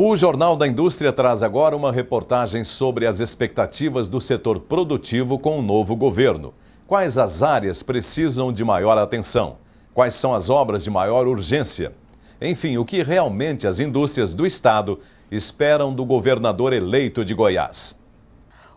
O Jornal da Indústria traz agora uma reportagem sobre as expectativas do setor produtivo com o novo governo. Quais as áreas precisam de maior atenção? Quais são as obras de maior urgência? Enfim, o que realmente as indústrias do Estado esperam do governador eleito de Goiás?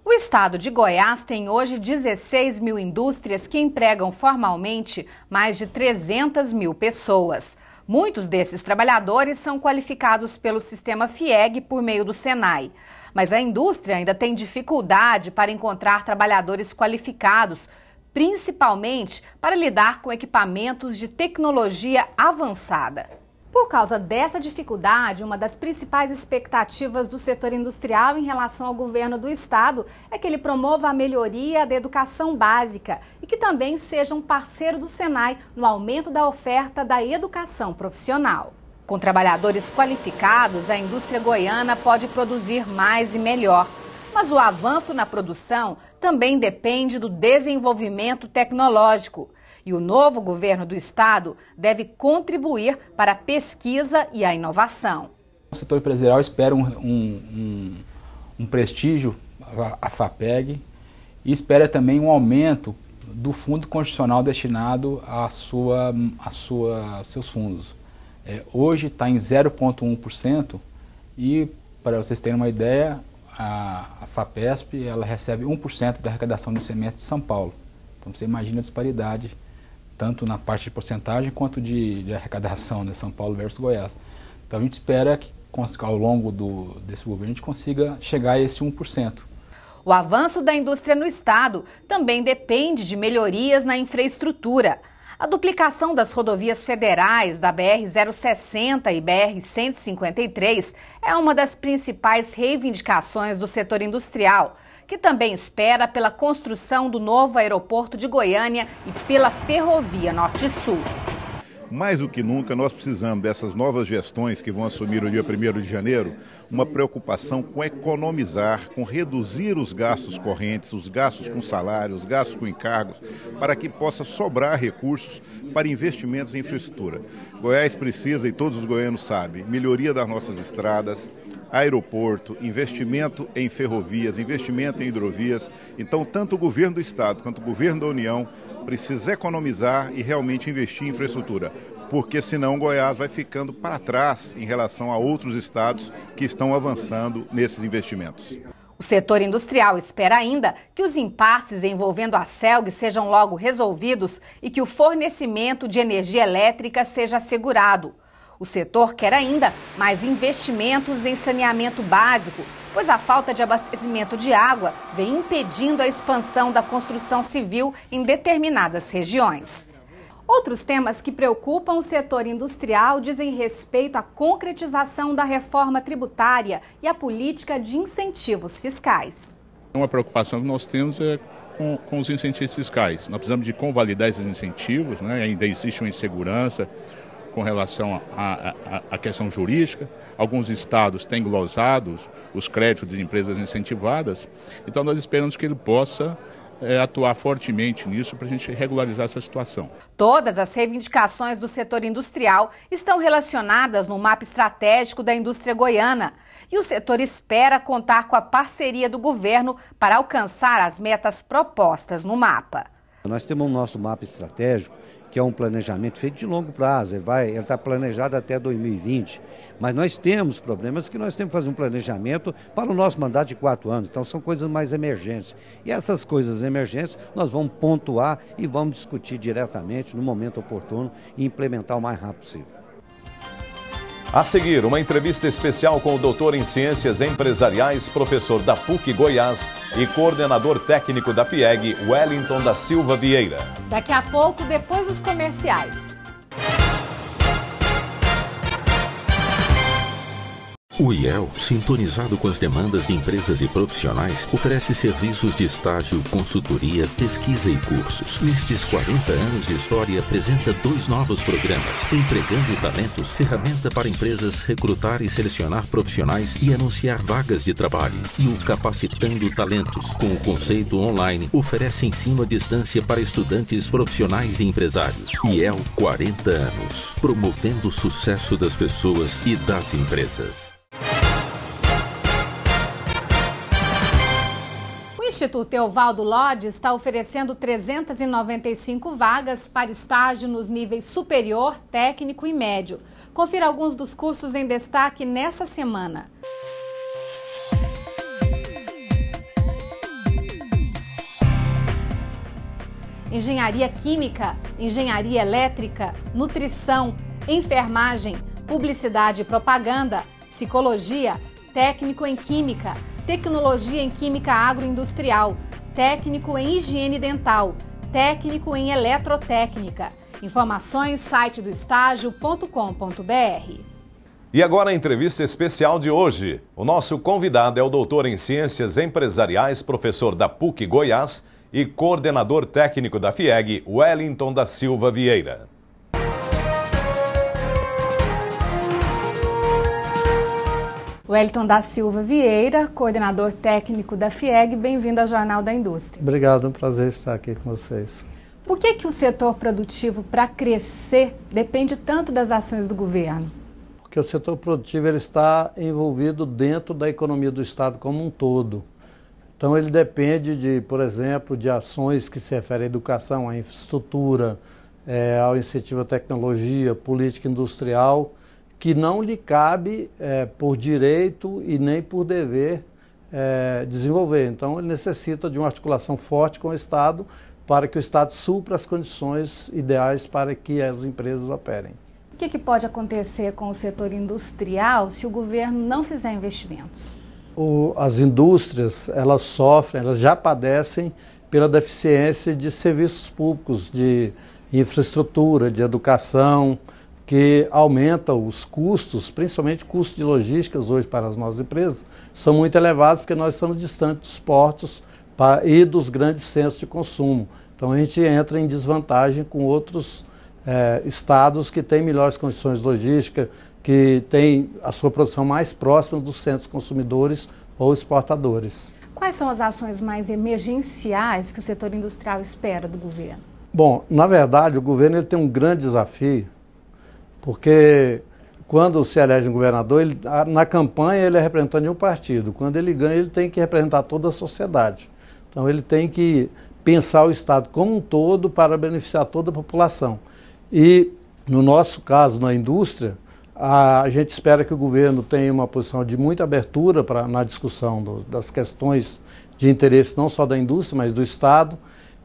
O estado de Goiás tem hoje 16 mil indústrias que empregam formalmente mais de 300 mil pessoas. Muitos desses trabalhadores são qualificados pelo sistema FIEG por meio do SENAI. Mas a indústria ainda tem dificuldade para encontrar trabalhadores qualificados, principalmente para lidar com equipamentos de tecnologia avançada. Por causa dessa dificuldade, uma das principais expectativas do setor industrial em relação ao governo do estado é que ele promova a melhoria da educação básica e que também seja um parceiro do Senai no aumento da oferta da educação profissional. Com trabalhadores qualificados, a indústria goiana pode produzir mais e melhor. Mas o avanço na produção também depende do desenvolvimento tecnológico. E o novo governo do estado deve contribuir para a pesquisa e a inovação. O setor empresarial espera um, um, um, um prestígio à FAPEG e espera também um aumento do fundo constitucional destinado à sua, à sua, aos seus fundos. É, hoje está em 0,1% e, para vocês terem uma ideia, a, a FAPESP ela recebe 1% da arrecadação do semestre de São Paulo. Então você imagina a disparidade tanto na parte de porcentagem quanto de, de arrecadação, né, São Paulo versus Goiás. Então a gente espera que ao longo do, desse governo a gente consiga chegar a esse 1%. O avanço da indústria no estado também depende de melhorias na infraestrutura. A duplicação das rodovias federais da BR-060 e BR-153 é uma das principais reivindicações do setor industrial que também espera pela construção do novo aeroporto de Goiânia e pela ferrovia Norte-Sul mais do que nunca, nós precisamos dessas novas gestões que vão assumir o dia 1 de janeiro, uma preocupação com economizar, com reduzir os gastos correntes, os gastos com salários, os gastos com encargos, para que possa sobrar recursos para investimentos em infraestrutura. Goiás precisa, e todos os goianos sabem, melhoria das nossas estradas, aeroporto, investimento em ferrovias, investimento em hidrovias. Então, tanto o governo do Estado quanto o governo da União precisa economizar e realmente investir em infraestrutura, porque senão Goiás vai ficando para trás em relação a outros estados que estão avançando nesses investimentos. O setor industrial espera ainda que os impasses envolvendo a CELG sejam logo resolvidos e que o fornecimento de energia elétrica seja assegurado. O setor quer ainda mais investimentos em saneamento básico pois a falta de abastecimento de água vem impedindo a expansão da construção civil em determinadas regiões. Outros temas que preocupam o setor industrial dizem respeito à concretização da reforma tributária e à política de incentivos fiscais. Uma preocupação que nós temos é com, com os incentivos fiscais. Nós precisamos de convalidar esses incentivos, né? ainda existe uma insegurança com relação à questão jurídica. Alguns estados têm glosado os créditos de empresas incentivadas. Então, nós esperamos que ele possa é, atuar fortemente nisso para a gente regularizar essa situação. Todas as reivindicações do setor industrial estão relacionadas no mapa estratégico da indústria goiana. E o setor espera contar com a parceria do governo para alcançar as metas propostas no mapa. Nós temos o nosso mapa estratégico que é um planejamento feito de longo prazo, ele vai, ele está planejado até 2020. Mas nós temos problemas que nós temos que fazer um planejamento para o nosso mandato de quatro anos. Então são coisas mais emergentes. E essas coisas emergentes nós vamos pontuar e vamos discutir diretamente no momento oportuno e implementar o mais rápido possível. A seguir, uma entrevista especial com o doutor em Ciências Empresariais, professor da PUC Goiás e coordenador técnico da FIEG, Wellington da Silva Vieira. Daqui a pouco, depois dos comerciais. O IEL, sintonizado com as demandas de empresas e profissionais, oferece serviços de estágio, consultoria, pesquisa e cursos. Nestes 40 anos de história, apresenta dois novos programas: Empregando Talentos, ferramenta para empresas recrutar e selecionar profissionais e anunciar vagas de trabalho, e o Capacitando Talentos, com o conceito online, oferece ensino à distância para estudantes, profissionais e empresários. IEL 40 anos, promovendo o sucesso das pessoas e das empresas. Instituto Evaldo Lodge está oferecendo 395 vagas para estágio nos níveis superior, técnico e médio. Confira alguns dos cursos em destaque nessa semana. Engenharia Química, Engenharia Elétrica, Nutrição, Enfermagem, Publicidade e Propaganda, Psicologia, Técnico em Química tecnologia em química agroindustrial, técnico em higiene dental, técnico em eletrotécnica. Informações site do estágio.com.br. E agora a entrevista especial de hoje. O nosso convidado é o doutor em Ciências Empresariais, professor da PUC Goiás e coordenador técnico da FIEG, Wellington da Silva Vieira. Wellington da Silva Vieira, coordenador técnico da FIEG, bem-vindo ao Jornal da Indústria. Obrigado, é um prazer estar aqui com vocês. Por que, que o setor produtivo, para crescer, depende tanto das ações do governo? Porque o setor produtivo ele está envolvido dentro da economia do Estado como um todo. Então ele depende de, por exemplo, de ações que se referem à educação, à infraestrutura, é, ao incentivo à tecnologia, política industrial que não lhe cabe é, por direito e nem por dever é, desenvolver. Então, ele necessita de uma articulação forte com o Estado para que o Estado supra as condições ideais para que as empresas operem. O que, é que pode acontecer com o setor industrial se o governo não fizer investimentos? O, as indústrias elas sofrem, elas já padecem pela deficiência de serviços públicos, de infraestrutura, de educação, que aumenta os custos, principalmente custos de logísticas hoje para as nossas empresas, são muito elevados porque nós estamos distantes dos portos e dos grandes centros de consumo. Então a gente entra em desvantagem com outros é, estados que têm melhores condições logísticas, que têm a sua produção mais próxima dos centros consumidores ou exportadores. Quais são as ações mais emergenciais que o setor industrial espera do governo? Bom, na verdade, o governo ele tem um grande desafio porque quando se é elege um governador, ele, na campanha ele é representante de um partido. Quando ele ganha, ele tem que representar toda a sociedade. Então ele tem que pensar o Estado como um todo para beneficiar toda a população. E no nosso caso, na indústria, a gente espera que o governo tenha uma posição de muita abertura pra, na discussão do, das questões de interesse não só da indústria, mas do Estado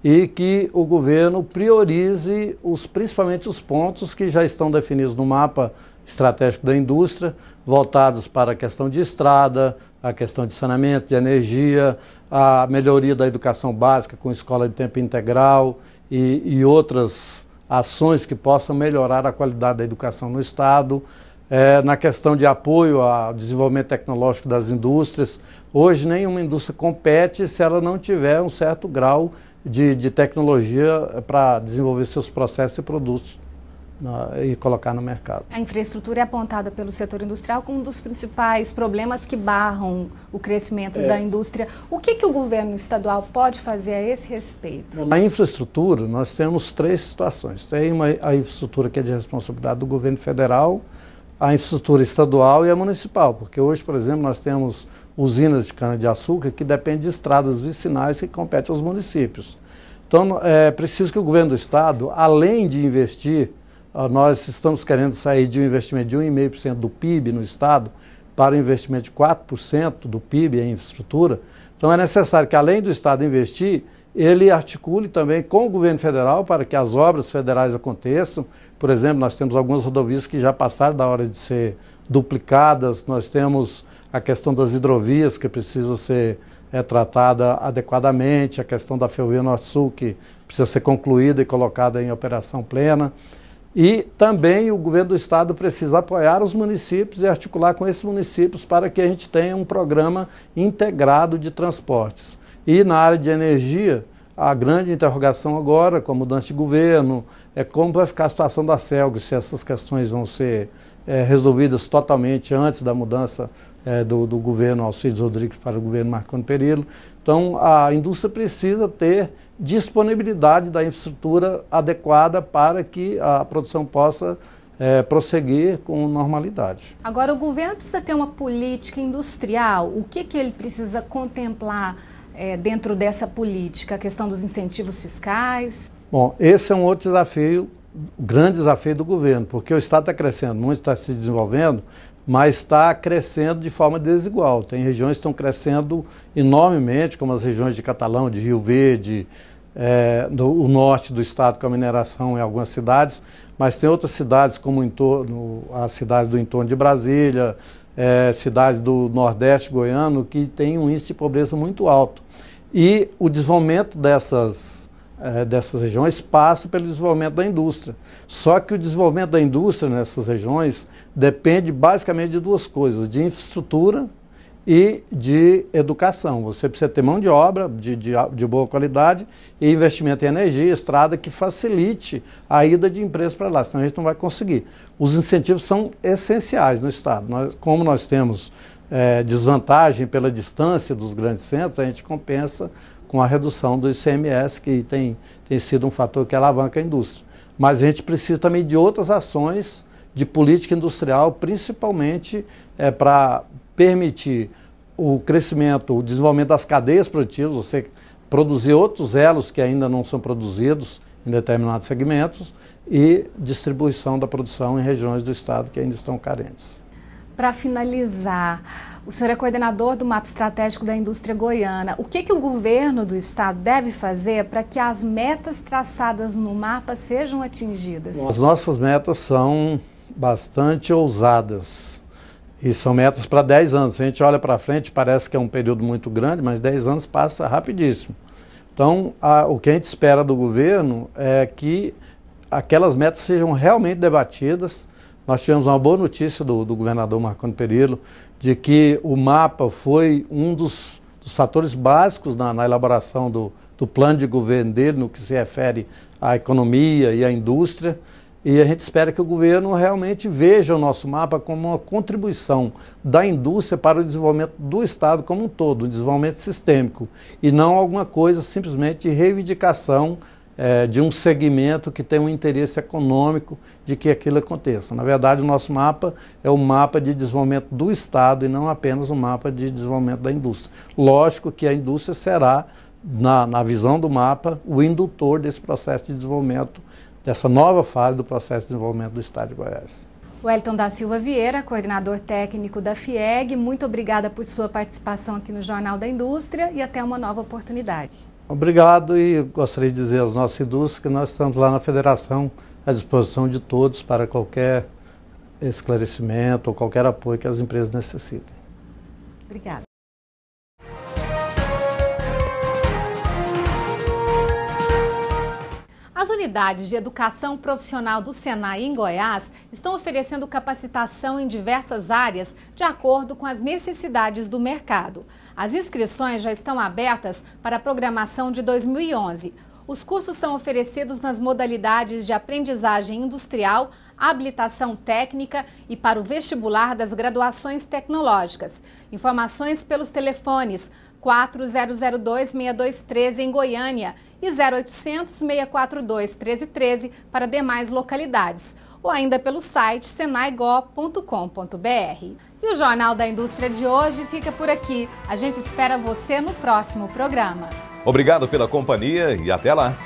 e que o governo priorize os, principalmente os pontos que já estão definidos no mapa estratégico da indústria, voltados para a questão de estrada, a questão de saneamento, de energia, a melhoria da educação básica com escola de tempo integral e, e outras ações que possam melhorar a qualidade da educação no Estado. É, na questão de apoio ao desenvolvimento tecnológico das indústrias. Hoje, nenhuma indústria compete se ela não tiver um certo grau de, de tecnologia para desenvolver seus processos e produtos e colocar no mercado. A infraestrutura é apontada pelo setor industrial como um dos principais problemas que barram o crescimento é. da indústria. O que, que o governo estadual pode fazer a esse respeito? Na infraestrutura, nós temos três situações. Tem uma, a infraestrutura que é de responsabilidade do governo federal, a infraestrutura estadual e a municipal, porque hoje, por exemplo, nós temos usinas de cana-de-açúcar que dependem de estradas vicinais que competem aos municípios. Então, é preciso que o governo do estado, além de investir, ah, nós estamos querendo sair de um investimento de 1,5% do PIB no estado para um investimento de 4% do PIB em infraestrutura. Então, é necessário que, além do estado investir, ele articule também com o governo federal para que as obras federais aconteçam. Por exemplo, nós temos algumas rodovias que já passaram da hora de ser duplicadas, nós temos a questão das hidrovias que precisa ser é, tratada adequadamente, a questão da ferrovia Norte-Sul que precisa ser concluída e colocada em operação plena. E também o governo do estado precisa apoiar os municípios e articular com esses municípios para que a gente tenha um programa integrado de transportes. E na área de energia, a grande interrogação agora, com a mudança de governo, é como vai ficar a situação da CELG, se essas questões vão ser é, resolvidas totalmente antes da mudança é, do, do, governo Alcides Rodrigues para o governo Marconi Perillo. Então, a indústria precisa ter disponibilidade da infraestrutura adequada para que a produção possa é, prosseguir com normalidade. Agora, o governo precisa ter uma política industrial. O que, que ele precisa contemplar? é, dentro dessa política? A questão dos incentivos fiscais? Bom, esse é um outro desafio, grande desafio do governo, porque o Estado está crescendo muito, está se desenvolvendo, mas está crescendo de forma desigual. Tem regiões que estão crescendo enormemente, como as regiões de Catalão, de Rio Verde, é, do, o norte do estado com a mineração em algumas cidades, mas tem outras cidades, como as cidades do entorno de Brasília, é, cidades do Nordeste goiano que têm um índice de pobreza muito alto. E o desenvolvimento dessas, é, dessas regiões passa pelo desenvolvimento da indústria. Só que o desenvolvimento da indústria nessas regiões depende basicamente de duas coisas: de infraestrutura e de educação. Você precisa ter mão de obra de, de, de, boa qualidade e investimento em energia, estrada que facilite a ida de empresas para lá, senão a gente não vai conseguir. Os incentivos são essenciais no Estado. Nós, como nós temos é, desvantagem pela distância dos grandes centros, a gente compensa com a redução do ICMS, que tem, tem sido um fator que alavanca a indústria. Mas a gente precisa também de outras ações de política industrial, principalmente é, para permitir o crescimento, o desenvolvimento das cadeias produtivas, você produzir outros elos que ainda não são produzidos em determinados segmentos e distribuição da produção em regiões do estado que ainda estão carentes. Para finalizar, o senhor é coordenador do mapa estratégico da indústria goiana. O que, que o governo do estado deve fazer para que as metas traçadas no mapa sejam atingidas? As nossas metas são bastante ousadas. E são metas para 10 anos. Se a gente olha para frente, parece que é um período muito grande, mas 10 anos passa rapidíssimo. Então, a, o que a gente espera do governo é que aquelas metas sejam realmente debatidas. Nós tivemos uma boa notícia do, do governador Marconi Perillo de que o mapa foi um dos, dos fatores básicos na, na elaboração do, do plano de governo dele no que se refere à economia e à indústria. E a gente espera que o governo realmente veja o nosso mapa como uma contribuição da indústria para o desenvolvimento do Estado como um todo, um desenvolvimento sistêmico, e não alguma coisa simplesmente de reivindicação é, de um segmento que tem um interesse econômico de que aquilo aconteça. Na verdade, o nosso mapa é o mapa de desenvolvimento do Estado e não apenas o um mapa de desenvolvimento da indústria. Lógico que a indústria será, na, na visão do mapa, o indutor desse processo de desenvolvimento dessa nova fase do processo de desenvolvimento do Estado de Goiás. Wellington da Silva Vieira, coordenador técnico da FIEG, muito obrigada por sua participação aqui no Jornal da Indústria e até uma nova oportunidade. Obrigado e gostaria de dizer aos nossos indústrias que nós estamos lá na Federação à disposição de todos para qualquer esclarecimento ou qualquer apoio que as empresas necessitem. Obrigada. As unidades de educação profissional do Senai em Goiás estão oferecendo capacitação em diversas áreas, de acordo com as necessidades do mercado. As inscrições já estão abertas para a programação de 2011. Os cursos são oferecidos nas modalidades de aprendizagem industrial, habilitação técnica e para o vestibular das graduações tecnológicas. Informações pelos telefones 4002-6213 em Goiânia e 0800-642-1313 para demais localidades, ou ainda pelo site senaigó.com.br. E o Jornal da Indústria de hoje fica por aqui. A gente espera você no próximo programa. Obrigado pela companhia e até lá!